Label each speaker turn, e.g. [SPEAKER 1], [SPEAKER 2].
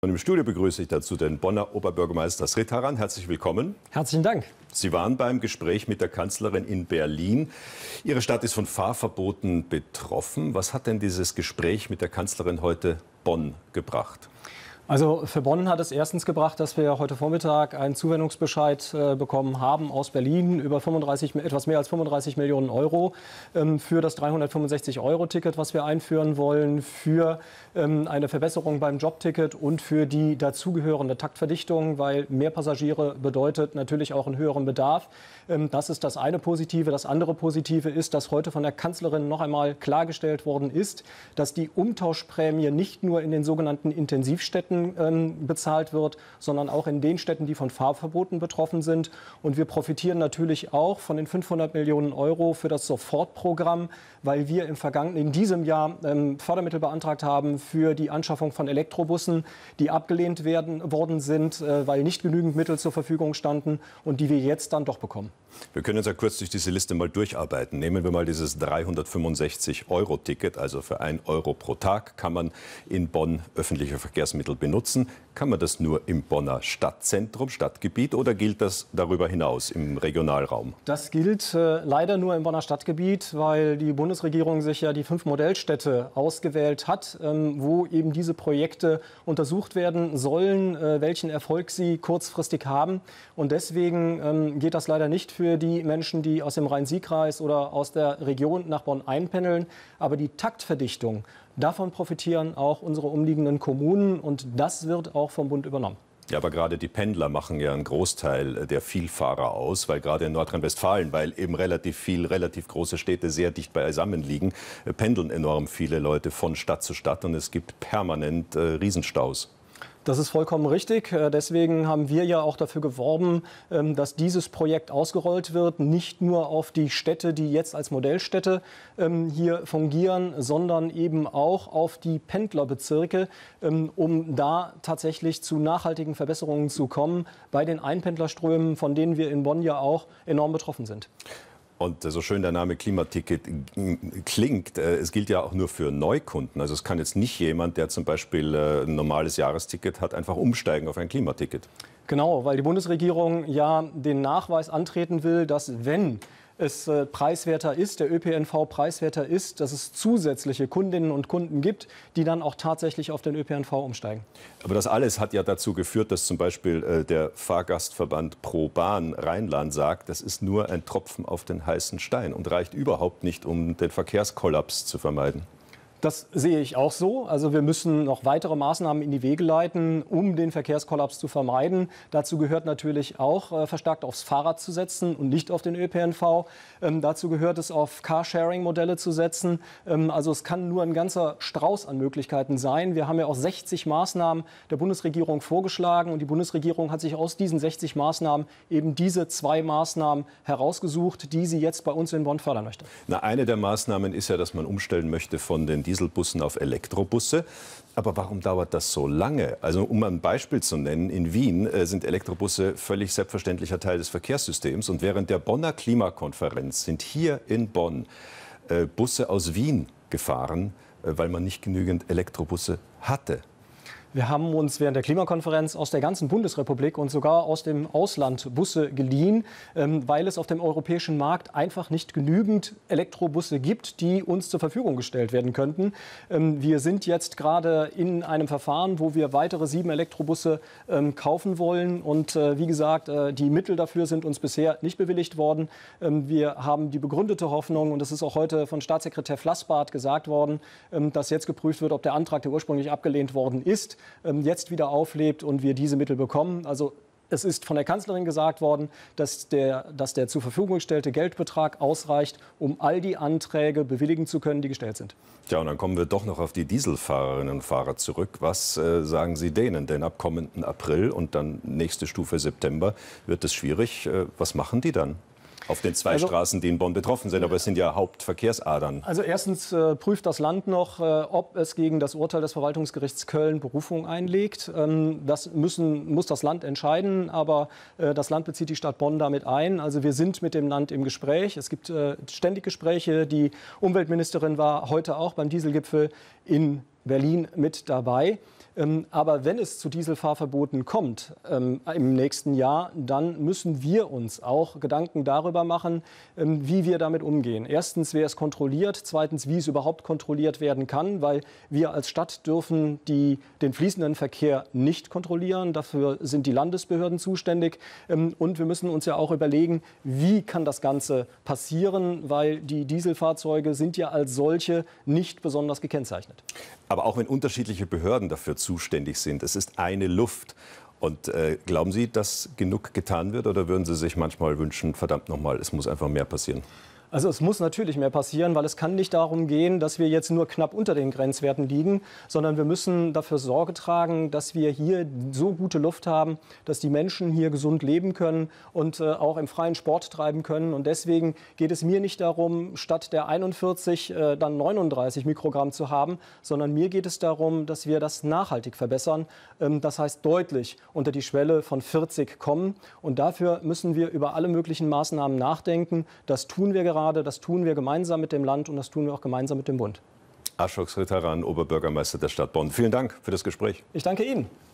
[SPEAKER 1] Und im Studio begrüße ich dazu den Bonner Oberbürgermeister Srit Haran. Herzlich willkommen. Herzlichen Dank. Sie waren beim Gespräch mit der Kanzlerin in Berlin. Ihre Stadt ist von Fahrverboten betroffen. Was hat denn dieses Gespräch mit der Kanzlerin heute Bonn gebracht?
[SPEAKER 2] Also für Bonn hat es erstens gebracht, dass wir heute Vormittag einen Zuwendungsbescheid äh, bekommen haben aus Berlin über 35, etwas mehr als 35 Millionen Euro ähm, für das 365-Euro-Ticket, was wir einführen wollen, für ähm, eine Verbesserung beim Jobticket und für die dazugehörende Taktverdichtung, weil mehr Passagiere bedeutet natürlich auch einen höheren Bedarf. Ähm, das ist das eine Positive. Das andere Positive ist, dass heute von der Kanzlerin noch einmal klargestellt worden ist, dass die Umtauschprämie nicht nur in den sogenannten Intensivstätten Städten ähm, bezahlt wird, sondern auch in den Städten, die von Fahrverboten betroffen sind. Und wir profitieren natürlich auch von den 500 Millionen Euro für das Sofortprogramm, weil wir im vergangenen, in diesem Jahr ähm, Fördermittel beantragt haben für die Anschaffung von Elektrobussen, die abgelehnt werden, worden sind, äh, weil nicht genügend Mittel zur Verfügung standen und die wir jetzt dann doch bekommen.
[SPEAKER 1] Wir können uns ja kurz durch diese Liste mal durcharbeiten. Nehmen wir mal dieses 365-Euro-Ticket, also für 1 Euro pro Tag kann man in Bonn öffentliche Verkehrsmittel benutzen benutzen. Kann man das nur im Bonner Stadtzentrum, Stadtgebiet oder gilt das darüber hinaus im Regionalraum?
[SPEAKER 2] Das gilt äh, leider nur im Bonner Stadtgebiet, weil die Bundesregierung sich ja die fünf Modellstädte ausgewählt hat, ähm, wo eben diese Projekte untersucht werden sollen, äh, welchen Erfolg sie kurzfristig haben. Und deswegen ähm, geht das leider nicht für die Menschen, die aus dem Rhein-Sieg-Kreis oder aus der Region nach Bonn einpendeln. Aber die Taktverdichtung Davon profitieren auch unsere umliegenden Kommunen und das wird auch vom Bund übernommen.
[SPEAKER 1] Ja, aber gerade die Pendler machen ja einen Großteil der Vielfahrer aus, weil gerade in Nordrhein-Westfalen, weil eben relativ viel, relativ große Städte sehr dicht beisammen liegen, äh, pendeln enorm viele Leute von Stadt zu Stadt und es gibt permanent äh, Riesenstaus.
[SPEAKER 2] Das ist vollkommen richtig. Äh, deswegen haben wir ja auch dafür geworben, ähm, dass dieses Projekt ausgerollt wird, nicht nur auf die Städte, die jetzt als Modellstädte ähm, hier fungieren, sondern eben auch auf die Pendlerbezirke, ähm, um da tatsächlich zu nachhaltigen Verbesserungen zu kommen bei den Einpendlerströmen, von denen wir in Bonn ja auch enorm betroffen sind.
[SPEAKER 1] Und äh, so schön der Name Klimaticket klingt, äh, es gilt ja auch nur für Neukunden. Also es kann jetzt nicht jemand, der zum Beispiel äh, ein normales Jahresticket hat, einfach umsteigen auf ein Klimaticket.
[SPEAKER 2] Genau, weil die Bundesregierung ja den Nachweis antreten will, dass wenn es äh, preiswerter ist, der ÖPNV preiswerter ist, dass es zusätzliche Kundinnen und Kunden gibt, die dann auch tatsächlich auf den ÖPNV umsteigen.
[SPEAKER 1] Aber das alles hat ja dazu geführt, dass zum Beispiel äh, der Fahrgastverband Pro Bahn Rheinland sagt, das ist nur ein Tropfen auf den heißen Stein und reicht überhaupt nicht, um den Verkehrskollaps zu vermeiden.
[SPEAKER 2] Das sehe ich auch so. Also wir müssen noch weitere Maßnahmen in die Wege leiten, um den Verkehrskollaps zu vermeiden. Dazu gehört natürlich auch, äh, verstärkt aufs Fahrrad zu setzen und nicht auf den ÖPNV. Ähm, dazu gehört es, auf Carsharing-Modelle zu setzen. Ähm, also es kann nur ein ganzer Strauß an Möglichkeiten sein. Wir haben ja auch 60 Maßnahmen der Bundesregierung vorgeschlagen und die Bundesregierung hat sich aus diesen 60 Maßnahmen eben diese zwei Maßnahmen herausgesucht, die sie jetzt bei uns in Bonn fördern möchte.
[SPEAKER 1] Na, eine der Maßnahmen ist ja, dass man umstellen möchte von den Dieselbussen auf Elektrobusse. Aber warum dauert das so lange? Also um ein Beispiel zu nennen, in Wien äh, sind Elektrobusse völlig selbstverständlicher Teil des Verkehrssystems. Und während der Bonner Klimakonferenz sind hier in Bonn äh, Busse aus Wien gefahren, äh, weil man nicht genügend Elektrobusse hatte.
[SPEAKER 2] Wir haben uns während der Klimakonferenz aus der ganzen Bundesrepublik und sogar aus dem Ausland Busse geliehen, ähm, weil es auf dem europäischen Markt einfach nicht genügend Elektrobusse gibt, die uns zur Verfügung gestellt werden könnten. Ähm, wir sind jetzt gerade in einem Verfahren, wo wir weitere sieben Elektrobusse ähm, kaufen wollen. Und äh, wie gesagt, äh, die Mittel dafür sind uns bisher nicht bewilligt worden. Wir haben die begründete Hoffnung, und das ist auch heute von Staatssekretär Flassbart gesagt worden, dass jetzt geprüft wird, ob der Antrag, der ursprünglich abgelehnt worden ist, ähm, jetzt wieder auflebt und wir diese Mittel bekommen. Also es ist von der Kanzlerin gesagt worden, dass der, dass der zur Verfügung gestellte Geldbetrag ausreicht, um all die Anträge bewilligen zu können, die gestellt sind.
[SPEAKER 1] Ja, und dann kommen wir doch noch auf die Dieselfahrerinnen und Fahrer zurück. Was äh, sagen Sie denen? Denn ab kommenden April und dann nächste Stufe September wird es schwierig. Äh, was machen die dann? auf den zwei also, Straßen, die in Bonn betroffen sind. Aber es sind ja Hauptverkehrsadern.
[SPEAKER 2] Also erstens äh, prüft das Land noch, äh, ob es gegen das Urteil des Verwaltungsgerichts Köln Berufung einlegt. Ähm, das müssen, muss das Land entscheiden, aber äh, das Land bezieht die Stadt Bonn damit ein. Also wir sind mit dem Land im Gespräch. Es gibt äh, ständig Gespräche. Die Umweltministerin war heute auch beim Dieselgipfel in Berlin mit dabei. Ähm, aber wenn es zu Dieselfahrverboten kommt ähm, im nächsten Jahr, dann müssen wir uns auch Gedanken darüber machen, ähm, wie wir damit umgehen. Erstens, wer es kontrolliert. Zweitens, wie es überhaupt kontrolliert werden kann, weil wir als Stadt dürfen die, den fließenden Verkehr nicht kontrollieren. Dafür sind die Landesbehörden zuständig. und wir müssen uns ja auch überlegen, wie kann das Ganze passieren, weil die Dieselfahrzeuge sind ja als solche nicht besonders gekennzeichnet.
[SPEAKER 1] Aber aber auch wenn unterschiedliche Behörden dafür zuständig sind, es ist eine Luft. Und äh, glauben Sie, dass genug getan wird oder würden Sie sich manchmal wünschen, verdammt nochmal, es muss einfach mehr passieren?
[SPEAKER 2] Also es muss natürlich mehr passieren, weil es kann nicht darum gehen, dass wir jetzt nur knapp unter den Grenzwerten liegen, sondern wir müssen dafür Sorge tragen, dass wir hier so gute Luft haben, dass die Menschen hier gesund leben können und äh, auch im freien Sport treiben können. Und deswegen geht es mir nicht darum, statt der 41 äh, dann 39 Mikrogramm zu haben, sondern mir geht es darum, dass wir das nachhaltig verbessern. Ähm, das heißt deutlich unter die Schwelle von 40 kommen. Und dafür müssen wir über alle möglichen Maßnahmen nachdenken. Das tun wir gerade gerade. Das tun wir gemeinsam mit dem Land und das tun wir auch gemeinsam mit dem Bund.
[SPEAKER 1] Aschoks Ritteran, Oberbürgermeister der Stadt Bonn. Vielen Dank für das Gespräch.
[SPEAKER 2] Ich danke Ihnen.